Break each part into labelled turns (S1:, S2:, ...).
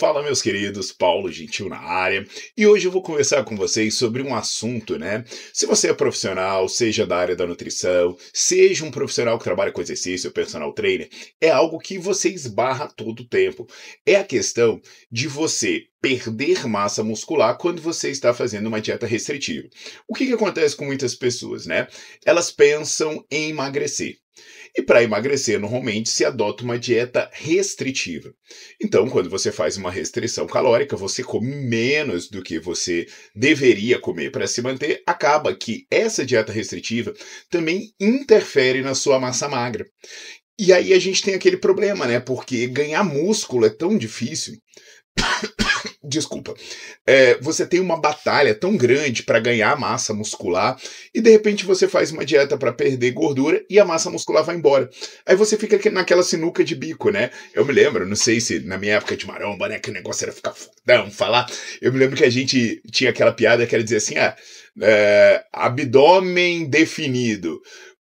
S1: Fala, meus queridos, Paulo Gentil na área, e hoje eu vou conversar com vocês sobre um assunto, né? Se você é profissional, seja da área da nutrição, seja um profissional que trabalha com exercício, personal trainer, é algo que você esbarra todo o tempo. É a questão de você perder massa muscular quando você está fazendo uma dieta restritiva. O que, que acontece com muitas pessoas, né? Elas pensam em emagrecer. E para emagrecer, normalmente se adota uma dieta restritiva. Então, quando você faz uma restrição calórica, você come menos do que você deveria comer para se manter, acaba que essa dieta restritiva também interfere na sua massa magra. E aí a gente tem aquele problema, né? Porque ganhar músculo é tão difícil desculpa, é, você tem uma batalha tão grande para ganhar massa muscular e de repente você faz uma dieta para perder gordura e a massa muscular vai embora. Aí você fica naquela sinuca de bico, né? Eu me lembro, não sei se na minha época de maromba, né, que o negócio era ficar fodão, falar. Eu me lembro que a gente tinha aquela piada que era dizer assim, ah, é, abdômen definido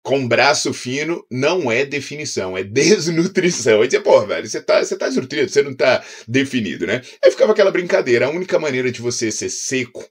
S1: com braço fino não é definição, é desnutrição. Aí dizia, pô, velho, você tá, você tá desnutrido, você não tá definido, né? Aí ficava aquela brincadeira. A única maneira de você ser seco,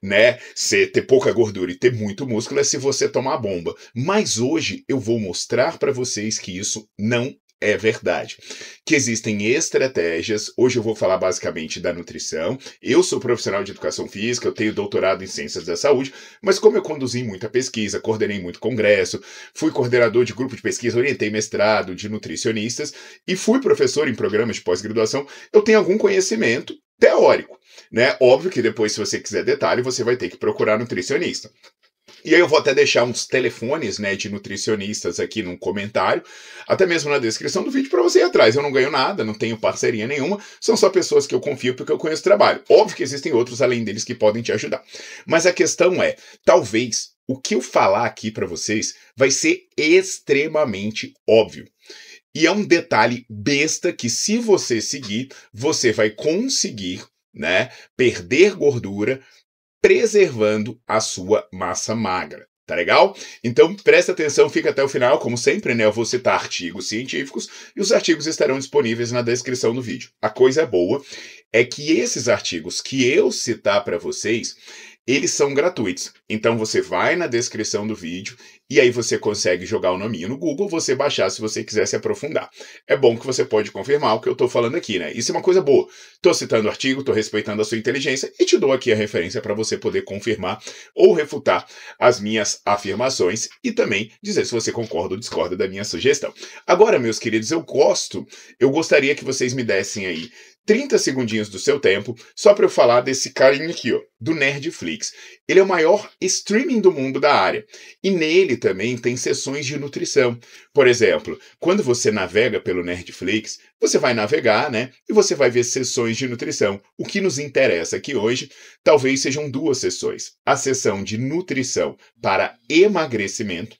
S1: né? Ser, ter pouca gordura e ter muito músculo é se você tomar bomba. Mas hoje eu vou mostrar para vocês que isso não é verdade. Que existem estratégias. Hoje eu vou falar basicamente da nutrição. Eu sou profissional de educação física, eu tenho doutorado em ciências da saúde, mas como eu conduzi muita pesquisa, coordenei muito congresso, fui coordenador de grupo de pesquisa, orientei mestrado de nutricionistas e fui professor em programas de pós-graduação, eu tenho algum conhecimento teórico. Né? Óbvio que depois, se você quiser detalhe, você vai ter que procurar nutricionista. E aí eu vou até deixar uns telefones né, de nutricionistas aqui num comentário, até mesmo na descrição do vídeo, para você ir atrás. Eu não ganho nada, não tenho parceria nenhuma, são só pessoas que eu confio porque eu conheço o trabalho. Óbvio que existem outros além deles que podem te ajudar. Mas a questão é, talvez o que eu falar aqui para vocês vai ser extremamente óbvio. E é um detalhe besta que, se você seguir, você vai conseguir né, perder gordura preservando a sua massa magra. Tá legal? Então presta atenção, fica até o final. Como sempre, né? Eu vou citar artigos científicos e os artigos estarão disponíveis na descrição do vídeo. A coisa boa é que esses artigos que eu citar para vocês, eles são gratuitos. Então você vai na descrição do vídeo e aí você consegue jogar o nominho no Google, você baixar se você quiser se aprofundar. É bom que você pode confirmar o que eu estou falando aqui, né? Isso é uma coisa boa. Estou citando o artigo, estou respeitando a sua inteligência e te dou aqui a referência para você poder confirmar ou refutar as minhas afirmações e também dizer se você concorda ou discorda da minha sugestão. Agora, meus queridos, eu gosto, eu gostaria que vocês me dessem aí 30 segundinhos do seu tempo só para eu falar desse carinha aqui, ó, do Nerdflix. Ele é o maior streaming do mundo da área e nele também tem sessões de nutrição. Por exemplo, quando você navega pelo Nerdflix, você vai navegar, né? E você vai ver sessões de nutrição. O que nos interessa aqui hoje talvez sejam duas sessões: a sessão de nutrição para emagrecimento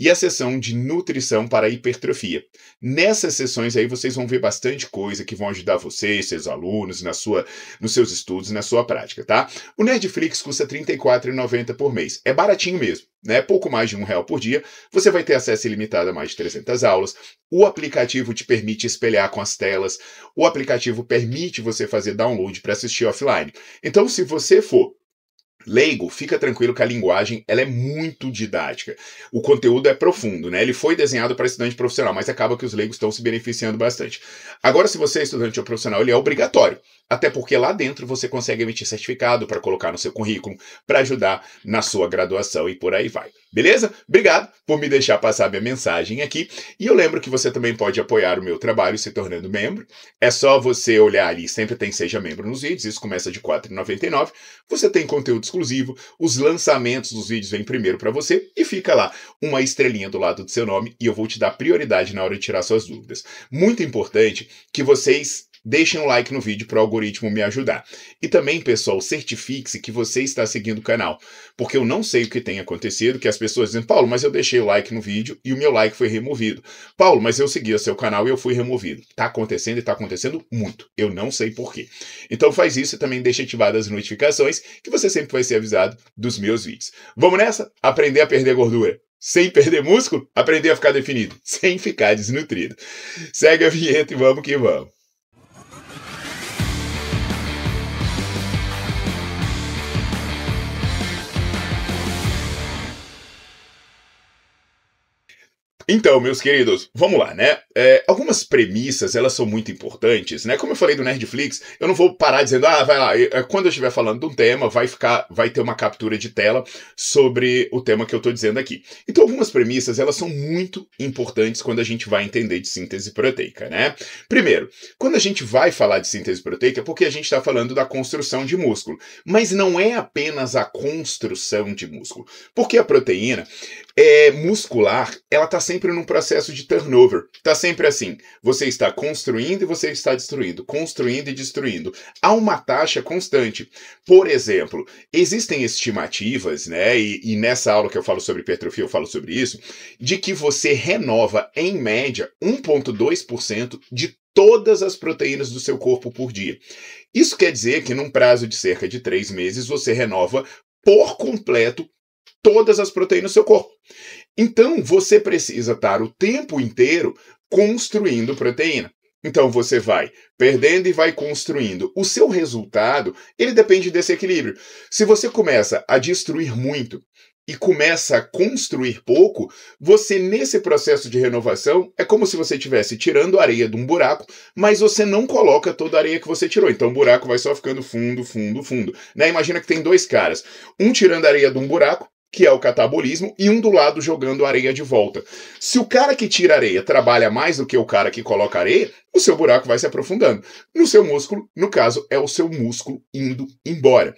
S1: e a sessão de nutrição para hipertrofia. Nessas sessões aí vocês vão ver bastante coisa que vão ajudar vocês, seus alunos, na sua, nos seus estudos, na sua prática, tá? O Nerdflix custa R$ 34,90 por mês. É baratinho mesmo, né? Pouco mais de um real por dia. Você vai ter acesso ilimitado a mais de 300 aulas. O aplicativo te permite espelhar com as telas. O aplicativo permite você fazer download para assistir offline. Então, se você for leigo, fica tranquilo que a linguagem ela é muito didática. O conteúdo é profundo, né? Ele foi desenhado para estudante profissional, mas acaba que os leigos estão se beneficiando bastante. Agora, se você é estudante ou profissional, ele é obrigatório. Até porque lá dentro você consegue emitir certificado para colocar no seu currículo, para ajudar na sua graduação e por aí vai. Beleza? Obrigado por me deixar passar minha mensagem aqui. E eu lembro que você também pode apoiar o meu trabalho se tornando membro. É só você olhar ali, sempre tem Seja Membro nos vídeos, isso começa de R$ 4,99. Você tem conteúdo exclusivo, os lançamentos dos vídeos vêm primeiro para você e fica lá uma estrelinha do lado do seu nome e eu vou te dar prioridade na hora de tirar suas dúvidas. Muito importante que vocês Deixem um like no vídeo para o algoritmo me ajudar. E também, pessoal, certifique-se que você está seguindo o canal, porque eu não sei o que tem acontecido, que as pessoas dizem, Paulo, mas eu deixei o like no vídeo e o meu like foi removido. Paulo, mas eu segui o seu canal e eu fui removido. Está acontecendo e está acontecendo muito. Eu não sei porquê. Então faz isso e também deixa ativadas as notificações, que você sempre vai ser avisado dos meus vídeos. Vamos nessa? Aprender a perder gordura sem perder músculo, aprender a ficar definido, sem ficar desnutrido. Segue a vinheta e vamos que vamos. Então, meus queridos, vamos lá, né? É, algumas premissas, elas são muito importantes, né? Como eu falei do Nerdflix, eu não vou parar dizendo, ah, vai lá, é, quando eu estiver falando de um tema, vai ficar, vai ter uma captura de tela sobre o tema que eu estou dizendo aqui. Então, algumas premissas, elas são muito importantes quando a gente vai entender de síntese proteica, né? Primeiro, quando a gente vai falar de síntese proteica, é porque a gente está falando da construção de músculo, mas não é apenas a construção de músculo, porque a proteína é muscular, ela está sempre num processo de turnover. Está sempre assim. Você está construindo e você está destruindo, construindo e destruindo. Há uma taxa constante. Por exemplo, existem estimativas, né? E, e nessa aula que eu falo sobre hipertrofia, eu falo sobre isso, de que você renova, em média, 1,2% de todas as proteínas do seu corpo por dia. Isso quer dizer que, num prazo de cerca de três meses, você renova por completo todas as proteínas do seu corpo. Então, você precisa estar o tempo inteiro construindo proteína. Então você vai perdendo e vai construindo. O seu resultado, ele depende desse equilíbrio. Se você começa a destruir muito e começa a construir pouco, você nesse processo de renovação é como se você estivesse tirando areia de um buraco, mas você não coloca toda a areia que você tirou. Então o buraco vai só ficando fundo, fundo, fundo. Né? Imagina que tem dois caras, um tirando areia de um buraco que é o catabolismo, e um do lado jogando areia de volta. Se o cara que tira areia trabalha mais do que o cara que coloca areia, o seu buraco vai se aprofundando. No seu músculo, no caso, é o seu músculo indo embora.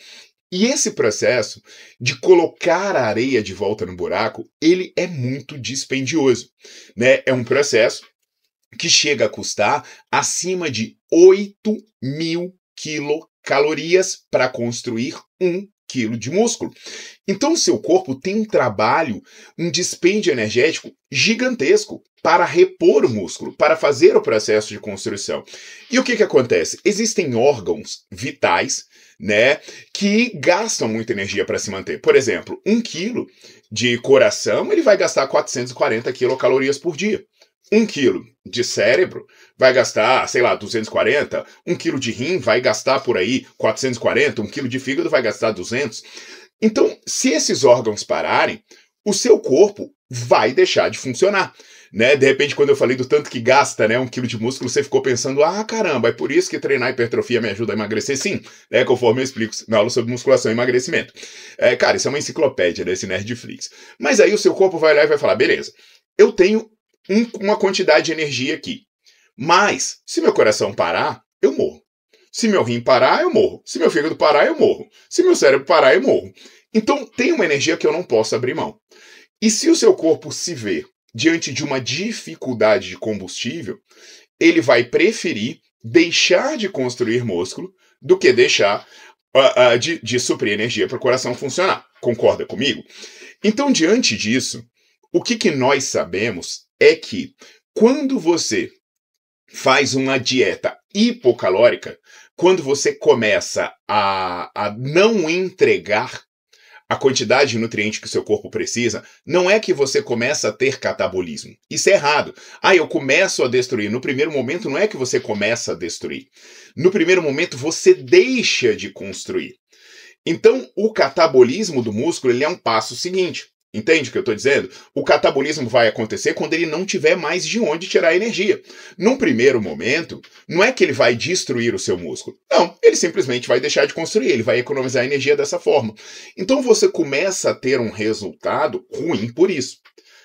S1: E esse processo de colocar a areia de volta no buraco, ele é muito dispendioso, né? É um processo que chega a custar acima de 8 mil quilocalorias para construir um quilo de músculo. Então, o seu corpo tem um trabalho, um dispêndio energético gigantesco para repor o músculo, para fazer o processo de construção. E o que, que acontece? Existem órgãos vitais, né, que gastam muita energia para se manter. Por exemplo, um quilo de coração ele vai gastar 440 quilocalorias por dia um quilo de cérebro vai gastar, sei lá, 240, um quilo de rim vai gastar por aí 440, um quilo de fígado vai gastar 200. Então, se esses órgãos pararem, o seu corpo vai deixar de funcionar. Né? De repente, quando eu falei do tanto que gasta né, um quilo de músculo, você ficou pensando, ah, caramba, é por isso que treinar hipertrofia me ajuda a emagrecer? Sim, né, conforme eu explico na aula sobre musculação e emagrecimento. É, cara, isso é uma enciclopédia desse Nerdflix. Mas aí o seu corpo vai lá e vai falar, beleza, eu tenho um, uma quantidade de energia aqui. Mas, se meu coração parar, eu morro. Se meu rim parar, eu morro. Se meu fígado parar, eu morro. Se meu cérebro parar, eu morro. Então, tem uma energia que eu não posso abrir mão. E se o seu corpo se vê diante de uma dificuldade de combustível, ele vai preferir deixar de construir músculo do que deixar uh, uh, de, de suprir energia para o coração funcionar. Concorda comigo? Então, diante disso, o que, que nós sabemos é que quando você faz uma dieta hipocalórica, quando você começa a, a não entregar a quantidade de nutriente que o seu corpo precisa, não é que você começa a ter catabolismo. Isso é errado. Ah, eu começo a destruir. No primeiro momento, não é que você começa a destruir. No primeiro momento, você deixa de construir. Então, o catabolismo do músculo ele é um passo seguinte. Entende o que eu estou dizendo? O catabolismo vai acontecer quando ele não tiver mais de onde tirar energia. Num primeiro momento, não é que ele vai destruir o seu músculo. Não, ele simplesmente vai deixar de construir, ele vai economizar energia dessa forma. Então você começa a ter um resultado ruim por isso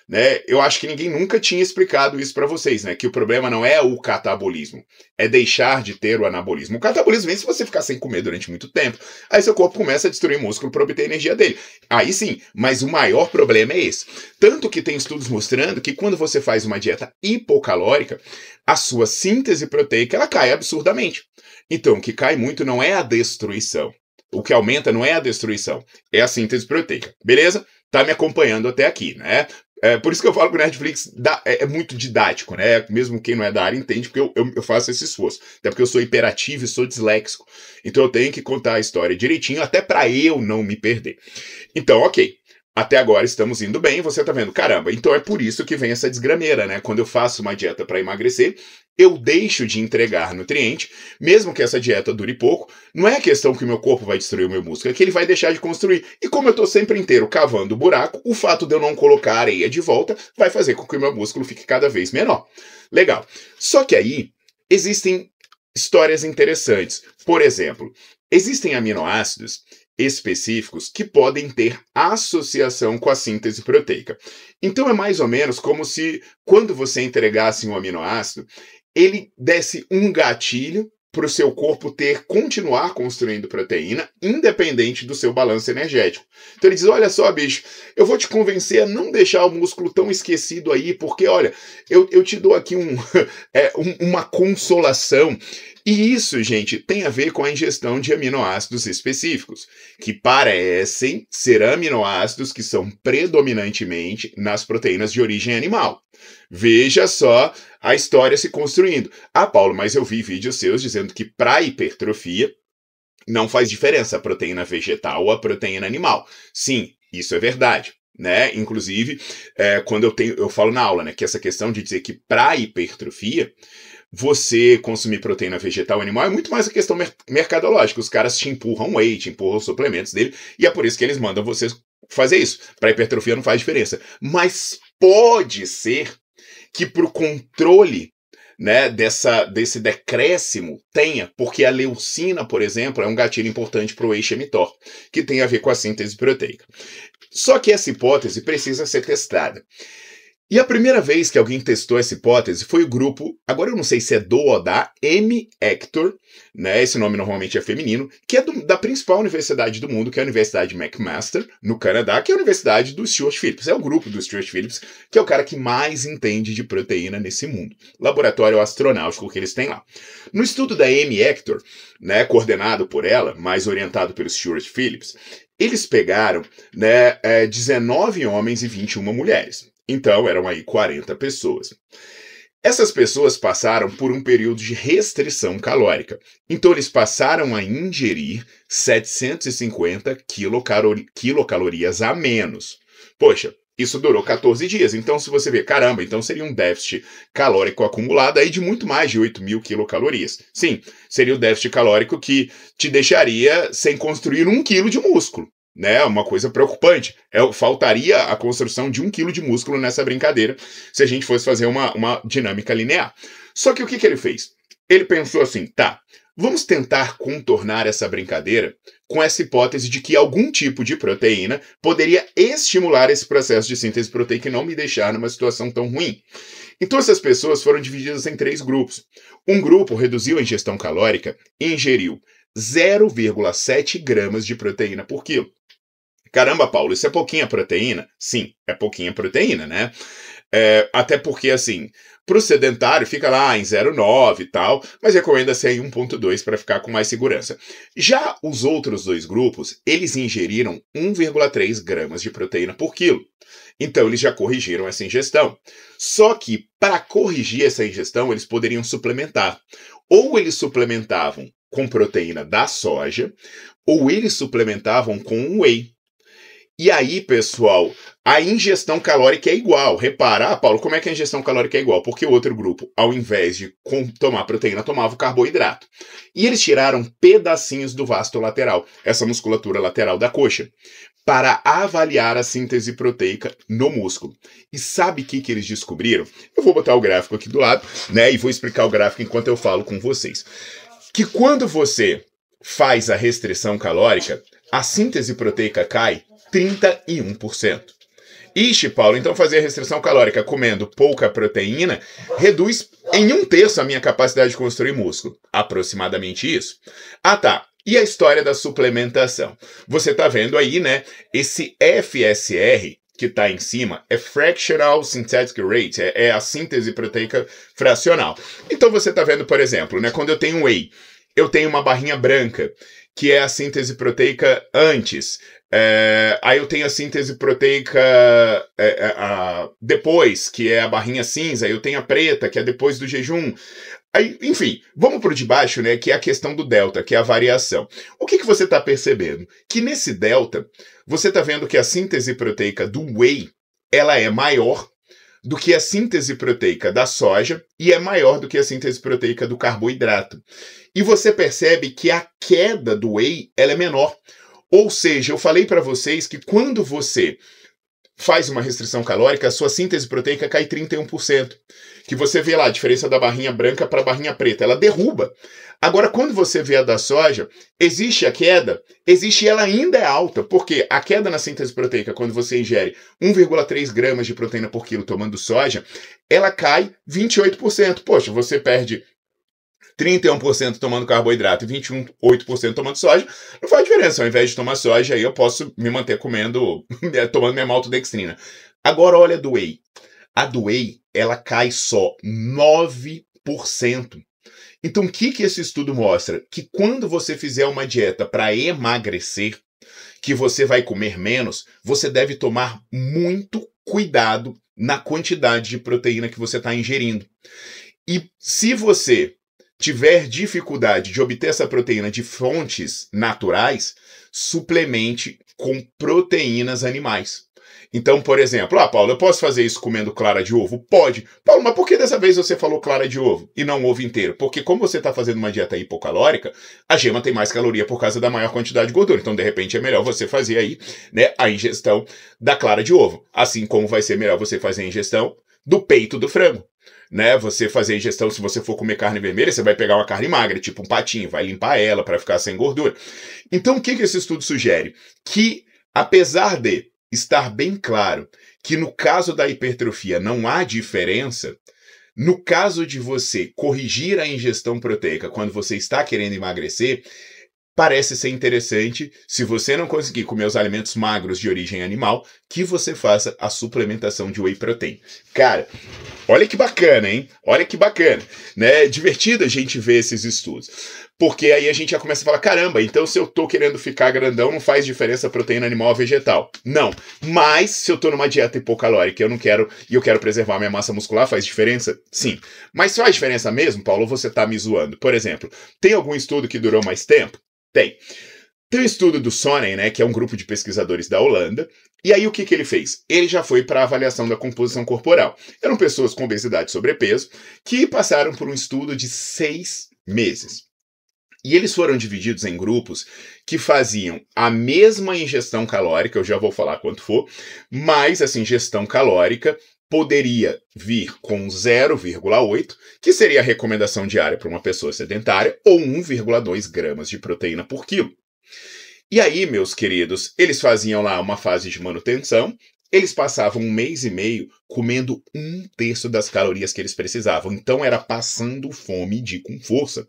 S1: né? Eu acho que ninguém nunca tinha explicado isso para vocês, né? Que o problema não é o catabolismo, é deixar de ter o anabolismo. O catabolismo vem se você ficar sem comer durante muito tempo. Aí seu corpo começa a destruir músculo para obter energia dele. Aí sim, mas o maior problema é esse. Tanto que tem estudos mostrando que quando você faz uma dieta hipocalórica, a sua síntese proteica ela cai absurdamente. Então, o que cai muito não é a destruição. O que aumenta não é a destruição, é a síntese proteica. Beleza? Tá me acompanhando até aqui, né? É, por isso que eu falo que o Netflix dá, é, é, muito didático, né? Mesmo quem não é da área entende, porque eu, eu, eu, faço esse esforço. Até porque eu sou hiperativo e sou disléxico. Então eu tenho que contar a história direitinho, até para eu não me perder. Então, ok até agora estamos indo bem, você tá vendo, caramba, então é por isso que vem essa desgrameira, né? Quando eu faço uma dieta para emagrecer, eu deixo de entregar nutriente, mesmo que essa dieta dure pouco, não é a questão que o meu corpo vai destruir o meu músculo, é que ele vai deixar de construir. E como eu tô sempre inteiro cavando o buraco, o fato de eu não colocar areia de volta vai fazer com que o meu músculo fique cada vez menor. Legal. Só que aí existem histórias interessantes. Por exemplo, existem aminoácidos específicos que podem ter associação com a síntese proteica. Então é mais ou menos como se quando você entregasse um aminoácido, ele desse um gatilho para o seu corpo ter continuar construindo proteína, independente do seu balanço energético. Então ele diz: olha só, bicho, eu vou te convencer a não deixar o músculo tão esquecido aí, porque olha, eu, eu te dou aqui um, é, um, uma consolação e isso, gente, tem a ver com a ingestão de aminoácidos específicos, que parecem ser aminoácidos que são predominantemente nas proteínas de origem animal. Veja só a história se construindo. Ah, Paulo, mas eu vi vídeos seus dizendo que para hipertrofia não faz diferença a proteína vegetal ou a proteína animal. Sim, isso é verdade. Né? Inclusive, é, quando eu, tenho, eu falo na aula né, que essa questão de dizer que para hipertrofia você consumir proteína vegetal animal é muito mais a questão mer mercadológica. Os caras te empurram whey, te empurram os suplementos dele, e é por isso que eles mandam vocês fazer isso. Para hipertrofia não faz diferença. Mas pode ser que para o controle né, dessa, desse decréscimo tenha, porque a leucina, por exemplo, é um gatilho importante para o eixemitor, que tem a ver com a síntese proteica. Só que essa hipótese precisa ser testada. E a primeira vez que alguém testou essa hipótese foi o grupo, agora eu não sei se é do ou da, M. Hector, né, esse nome normalmente é feminino, que é do, da principal universidade do mundo, que é a Universidade McMaster, no Canadá, que é a universidade do Stuart Phillips. É o grupo do Stuart Phillips, que é o cara que mais entende de proteína nesse mundo. Laboratório astronáutico que eles têm lá. No estudo da M. Hector, né, coordenado por ela, mais orientado pelo Stuart Phillips, eles pegaram né, 19 é, homens e 21 mulheres. Então, eram aí 40 pessoas. Essas pessoas passaram por um período de restrição calórica, então eles passaram a ingerir 750 quilocalori quilocalorias a menos. Poxa, isso durou 14 dias, então se você ver, caramba, então seria um déficit calórico acumulado aí de muito mais de 8 mil quilocalorias. Sim, seria o déficit calórico que te deixaria sem construir um quilo de músculo né? Uma coisa preocupante. É, faltaria a construção de um quilo de músculo nessa brincadeira se a gente fosse fazer uma, uma dinâmica linear. Só que o que, que ele fez? Ele pensou assim, tá, vamos tentar contornar essa brincadeira com essa hipótese de que algum tipo de proteína poderia estimular esse processo de síntese proteica e não me deixar numa situação tão ruim. Então essas pessoas foram divididas em três grupos. Um grupo reduziu a ingestão calórica e ingeriu 0,7 gramas de proteína por quilo. Caramba, Paulo, isso é pouquinha proteína? Sim, é pouquinha proteína, né? É, até porque, assim, para o sedentário fica lá em 0,9 e tal, mas recomenda-se em 1,2 para ficar com mais segurança. Já os outros dois grupos, eles ingeriram 1,3 gramas de proteína por quilo. Então, eles já corrigiram essa ingestão. Só que, para corrigir essa ingestão, eles poderiam suplementar. Ou eles suplementavam com proteína da soja, ou eles suplementavam com whey e aí, pessoal, a ingestão calórica é igual. Repara, ah, Paulo, como é que a ingestão calórica é igual? Porque o outro grupo, ao invés de tomar proteína, tomava o carboidrato. E eles tiraram pedacinhos do vasto lateral, essa musculatura lateral da coxa, para avaliar a síntese proteica no músculo. E sabe o que, que eles descobriram? Eu vou botar o gráfico aqui do lado, né? E vou explicar o gráfico enquanto eu falo com vocês. Que quando você faz a restrição calórica, a síntese proteica cai 31%. Ixi, Paulo, então fazer a restrição calórica comendo pouca proteína reduz em um terço a minha capacidade de construir músculo. Aproximadamente isso. Ah tá, e a história da suplementação? Você está vendo aí, né? Esse FSR que está em cima é Fractional Synthetic Rate, é, é a síntese proteica fracional. Então você está vendo, por exemplo, né? Quando eu tenho whey, eu tenho uma barrinha branca, que é a síntese proteica antes é, aí eu tenho a síntese proteica é, é a, depois, que é a barrinha cinza, eu tenho a preta, que é depois do jejum. Aí, enfim, vamos para o de baixo, né, que é a questão do delta, que é a variação. O que, que você está percebendo? Que nesse delta, você está vendo que a síntese proteica do whey ela é maior do que a síntese proteica da soja e é maior do que a síntese proteica do carboidrato. E você percebe que a queda do whey ela é menor. Ou seja, eu falei para vocês que quando você faz uma restrição calórica, a sua síntese proteica cai 31%. Que você vê lá a diferença da barrinha branca para a barrinha preta, ela derruba. Agora, quando você vê a da soja, existe a queda, existe e ela ainda é alta, porque a queda na síntese proteica, quando você ingere 1,3 gramas de proteína por quilo tomando soja, ela cai 28%. Poxa, você perde 31% tomando carboidrato e 28% tomando soja, não faz diferença. Ao invés de tomar soja, aí eu posso me manter comendo, né, tomando minha maltodextrina. Agora olha a do whey. A do whey, ela cai só 9%. Então, o que, que esse estudo mostra? Que quando você fizer uma dieta para emagrecer, que você vai comer menos, você deve tomar muito cuidado na quantidade de proteína que você está ingerindo. E se você tiver dificuldade de obter essa proteína de fontes naturais, suplemente com proteínas animais. Então, por exemplo, ah, Paulo, eu posso fazer isso comendo clara de ovo? Pode. Paulo, mas por que dessa vez você falou clara de ovo e não ovo inteiro? Porque como você está fazendo uma dieta hipocalórica, a gema tem mais caloria por causa da maior quantidade de gordura. Então, de repente, é melhor você fazer aí né, a ingestão da clara de ovo. Assim como vai ser melhor você fazer a ingestão do peito do frango né? Você fazer ingestão, se você for comer carne vermelha, você vai pegar uma carne magra, tipo um patinho, vai limpar ela para ficar sem gordura. Então, o que, que esse estudo sugere? Que, apesar de estar bem claro que no caso da hipertrofia não há diferença, no caso de você corrigir a ingestão proteica quando você está querendo emagrecer, parece ser interessante, se você não conseguir comer os alimentos magros de origem animal, que você faça a suplementação de whey protein. Cara, olha que bacana, hein? Olha que bacana. Né? É divertido a gente ver esses estudos. Porque aí a gente já começa a falar: caramba, então se eu tô querendo ficar grandão, não faz diferença proteína animal ou vegetal. Não. Mas se eu tô numa dieta hipocalórica eu não quero e eu quero preservar minha massa muscular, faz diferença? Sim. Mas faz diferença mesmo, Paulo, ou você tá me zoando? Por exemplo, tem algum estudo que durou mais tempo? Tem. Tem um estudo do Sonnen, né, que é um grupo de pesquisadores da Holanda, e aí o que, que ele fez? Ele já foi para a avaliação da composição corporal. Eram pessoas com obesidade e sobrepeso que passaram por um estudo de seis meses. E eles foram divididos em grupos que faziam a mesma ingestão calórica, eu já vou falar quanto for, mais essa ingestão calórica poderia vir com 0,8, que seria a recomendação diária para uma pessoa sedentária, ou 1,2 gramas de proteína por quilo. E aí, meus queridos, eles faziam lá uma fase de manutenção, eles passavam um mês e meio comendo um terço das calorias que eles precisavam, então era passando fome de com força.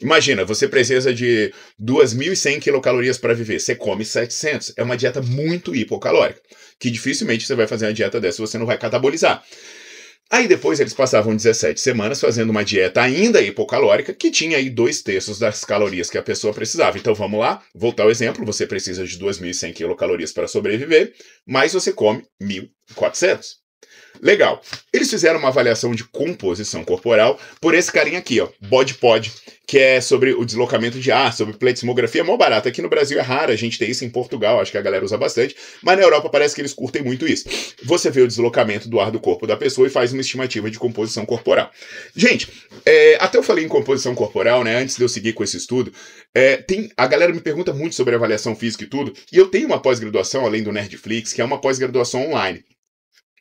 S1: Imagina, você precisa de 2.100 quilocalorias para viver, você come 700. É uma dieta muito hipocalórica que dificilmente você vai fazer uma dieta dessa, você não vai catabolizar. Aí depois eles passavam 17 semanas fazendo uma dieta ainda hipocalórica, que tinha aí dois terços das calorias que a pessoa precisava. Então vamos lá, voltar ao exemplo, você precisa de 2.100 quilocalorias para sobreviver, mas você come 1.400. Legal. Eles fizeram uma avaliação de composição corporal por esse carinha aqui, ó, Body Pod, que é sobre o deslocamento de ar, sobre pletismografia, mó barata. Aqui no Brasil é raro a gente ter isso, em Portugal acho que a galera usa bastante, mas na Europa parece que eles curtem muito isso. Você vê o deslocamento do ar do corpo da pessoa e faz uma estimativa de composição corporal. Gente, é, até eu falei em composição corporal, né, antes de eu seguir com esse estudo, é, tem, a galera me pergunta muito sobre avaliação física e tudo, e eu tenho uma pós-graduação, além do Nerdflix, que é uma pós-graduação online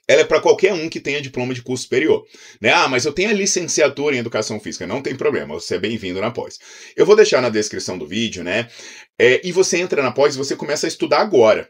S1: ela é para qualquer um que tenha diploma de curso superior. Né? Ah, mas eu tenho a licenciatura em educação física, não tem problema, você é bem-vindo na pós. Eu vou deixar na descrição do vídeo, né? É, e você entra na pós e você começa a estudar agora.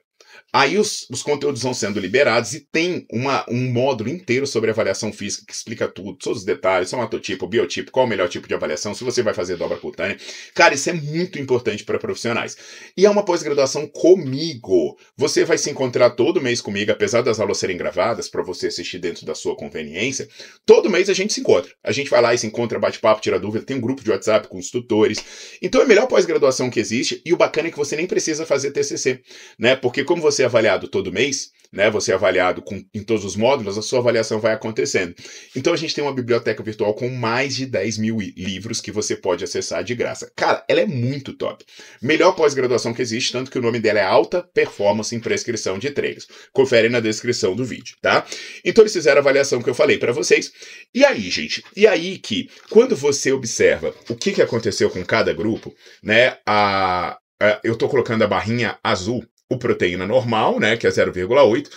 S1: Aí os, os conteúdos vão sendo liberados e tem uma, um módulo inteiro sobre avaliação física que explica tudo, todos os detalhes, somatotipo, biotipo, qual é o melhor tipo de avaliação, se você vai fazer dobra cutânea. Cara, isso é muito importante para profissionais. E é uma pós-graduação comigo. Você vai se encontrar todo mês comigo, apesar das aulas serem gravadas para você assistir dentro da sua conveniência. Todo mês a gente se encontra. A gente vai lá e se encontra, bate papo, tira dúvida, tem um grupo de WhatsApp com os tutores. Então é a melhor pós-graduação que existe e o bacana é que você nem precisa fazer TCC, né? Porque como você você é avaliado todo mês, né? Você é avaliado com, em todos os módulos, a sua avaliação vai acontecendo. Então a gente tem uma biblioteca virtual com mais de 10 mil livros que você pode acessar de graça. Cara, ela é muito top. Melhor pós-graduação que existe, tanto que o nome dela é Alta Performance em Prescrição de Treinos. Confere na descrição do vídeo, tá? Então eles fizeram a avaliação que eu falei para vocês. E aí, gente? E aí que quando você observa o que, que aconteceu com cada grupo, né? A, eu estou colocando a barrinha azul o proteína normal, né, que é 0,8,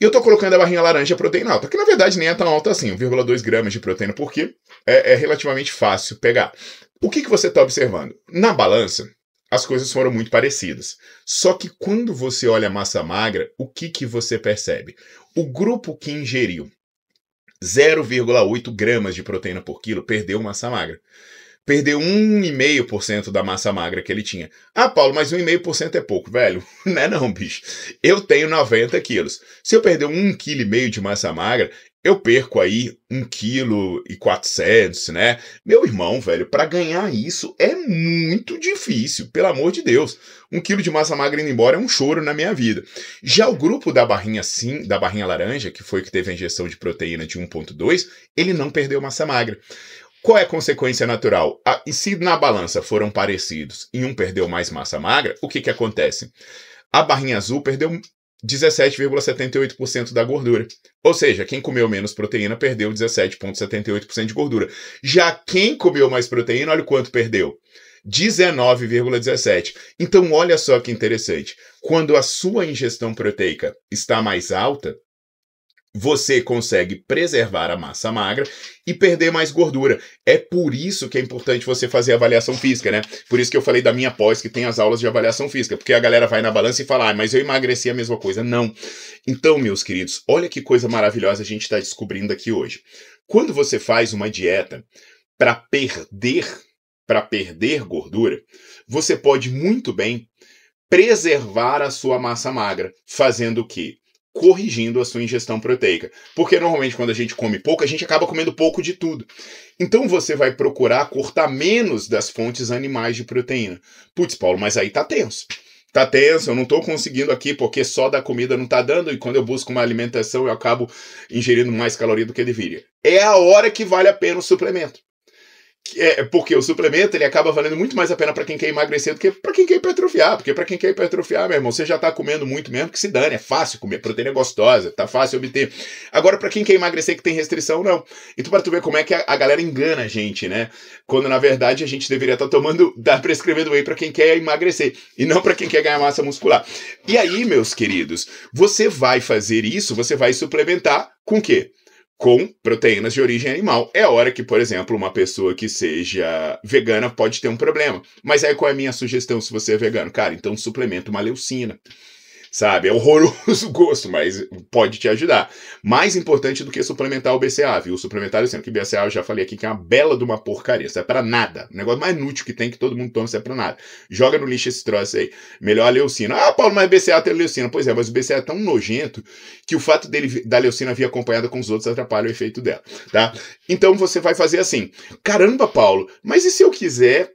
S1: e eu tô colocando a barrinha laranja proteína alta, que na verdade nem é tão alta assim, 1,2 gramas de proteína por quilo é, é relativamente fácil pegar. O que, que você está observando? Na balança, as coisas foram muito parecidas. Só que quando você olha a massa magra, o que, que você percebe? O grupo que ingeriu 0,8 gramas de proteína por quilo perdeu massa magra perdeu 1,5% da massa magra que ele tinha. Ah, Paulo, mas 1,5% é pouco, velho. Não é não, bicho. Eu tenho 90 quilos. Se eu perder 1,5 kg de massa magra, eu perco aí 1,4 kg, né? Meu irmão, velho, para ganhar isso é muito difícil, pelo amor de Deus. Um quilo de massa magra indo embora é um choro na minha vida. Já o grupo da barrinha sim, da barrinha laranja, que foi que teve a injeção de proteína de 1.2, ele não perdeu massa magra. Qual é a consequência natural? A, e se na balança foram parecidos e um perdeu mais massa magra, o que, que acontece? A barrinha azul perdeu 17,78% da gordura. Ou seja, quem comeu menos proteína perdeu 17,78% de gordura. Já quem comeu mais proteína, olha o quanto perdeu. 19,17. Então, olha só que interessante. Quando a sua ingestão proteica está mais alta, você consegue preservar a massa magra e perder mais gordura. É por isso que é importante você fazer avaliação física, né? Por isso que eu falei da minha pós, que tem as aulas de avaliação física, porque a galera vai na balança e fala, ah, mas eu emagreci a mesma coisa. Não. Então, meus queridos, olha que coisa maravilhosa a gente está descobrindo aqui hoje. Quando você faz uma dieta para perder, para perder gordura, você pode muito bem preservar a sua massa magra, fazendo o quê? corrigindo a sua ingestão proteica. Porque normalmente quando a gente come pouco, a gente acaba comendo pouco de tudo. Então você vai procurar cortar menos das fontes animais de proteína. Putz, Paulo, mas aí tá tenso. Tá tenso, eu não tô conseguindo aqui porque só da comida não tá dando e quando eu busco uma alimentação eu acabo ingerindo mais caloria do que deveria. É a hora que vale a pena o suplemento. É, é, porque o suplemento ele acaba valendo muito mais a pena para quem quer emagrecer do que para quem quer hipertrofiar. Porque para quem quer hipertrofiar, meu irmão, você já tá comendo muito mesmo, que se dane, é fácil comer, proteína gostosa, tá fácil obter. Agora, para quem quer emagrecer que tem restrição, não. Então, para tu ver como é que a, a, galera engana a gente, né? Quando na verdade a gente deveria estar tá tomando, tá prescrevendo whey para quem quer emagrecer e não para quem quer ganhar massa muscular. E aí, meus queridos, você vai fazer isso, você vai suplementar com o quê? com proteínas de origem animal. É hora que, por exemplo, uma pessoa que seja vegana pode ter um problema. Mas aí qual é a minha sugestão se você é vegano? Cara, então suplementa uma leucina sabe? É horroroso o gosto, mas pode te ajudar. Mais importante do que suplementar o BCA, viu? O suplementar, sempre assim, que BCA eu já falei aqui que é uma bela de uma porcaria, isso é para nada. O negócio mais inútil que tem que todo mundo toma, isso é para nada. Joga no lixo esse troço aí. Melhor a leucina. Ah, Paulo, mas BCA tem leucina. Pois é, mas o BCA é tão nojento que o fato dele da leucina vir acompanhada com os outros atrapalha o efeito dela, tá? Então você vai fazer assim: "Caramba, Paulo, mas e se eu quiser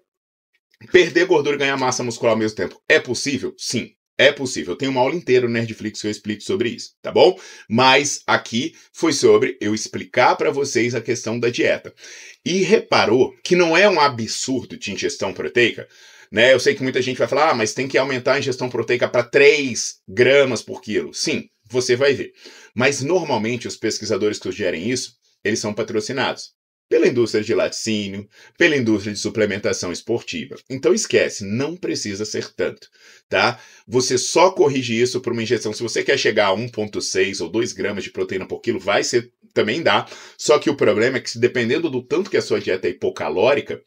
S1: perder gordura e ganhar massa muscular ao mesmo tempo. É possível? Sim. É possível. Tem uma aula inteira no Nerdflix que eu explico sobre isso, tá bom? Mas aqui foi sobre eu explicar para vocês a questão da dieta. E reparou que não é um absurdo de ingestão proteica? Né? Eu sei que muita gente vai falar, ah, mas tem que aumentar a ingestão proteica para 3 gramas por quilo. Sim, você vai ver. Mas normalmente os pesquisadores que sugerem isso, eles são patrocinados pela indústria de laticínio, pela indústria de suplementação esportiva. Então esquece, não precisa ser tanto, tá? Você só corrige isso por uma injeção. Se você quer chegar a 1,6 ou 2 gramas de proteína por quilo, vai ser também dá. Só que o problema é que, dependendo do tanto que a sua dieta é hipocalórica,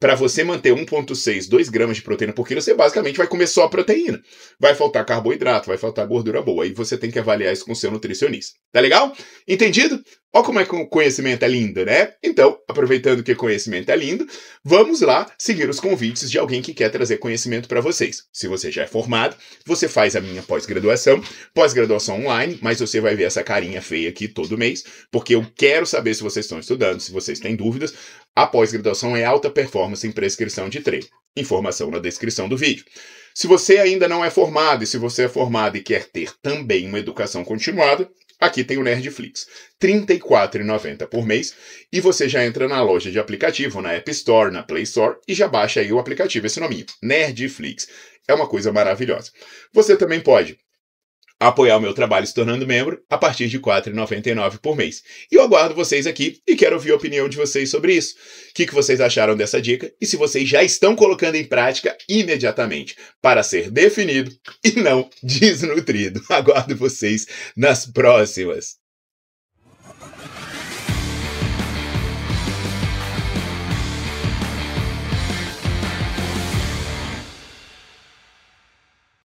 S1: para você manter 1,6, 2 gramas de proteína por quilo, você basicamente vai comer só proteína. Vai faltar carboidrato, vai faltar gordura boa. E você tem que avaliar isso com seu nutricionista. Tá legal? Entendido? Olha como é que o conhecimento é lindo, né? Então, aproveitando que conhecimento é lindo, vamos lá seguir os convites de alguém que quer trazer conhecimento para vocês. Se você já é formado, você faz a minha pós-graduação, pós-graduação online, mas você vai ver essa carinha feia aqui todo mês, porque eu quero saber se vocês estão estudando, se vocês têm dúvidas. A pós-graduação é alta performance em prescrição de treino. Informação na descrição do vídeo. Se você ainda não é formado e se você é formado e quer ter também uma educação continuada, aqui tem o Nerdflix. R$ 34,90 por mês e você já entra na loja de aplicativo, na App Store, na Play Store e já baixa aí o aplicativo, esse nominho, Nerdflix. É uma coisa maravilhosa. Você também pode apoiar o meu trabalho se tornando membro a partir de R$ 4,99 por mês. E eu aguardo vocês aqui e quero ouvir a opinião de vocês sobre isso. O que, que vocês acharam dessa dica e se vocês já estão colocando em prática imediatamente para ser definido e não desnutrido. Aguardo vocês nas próximas.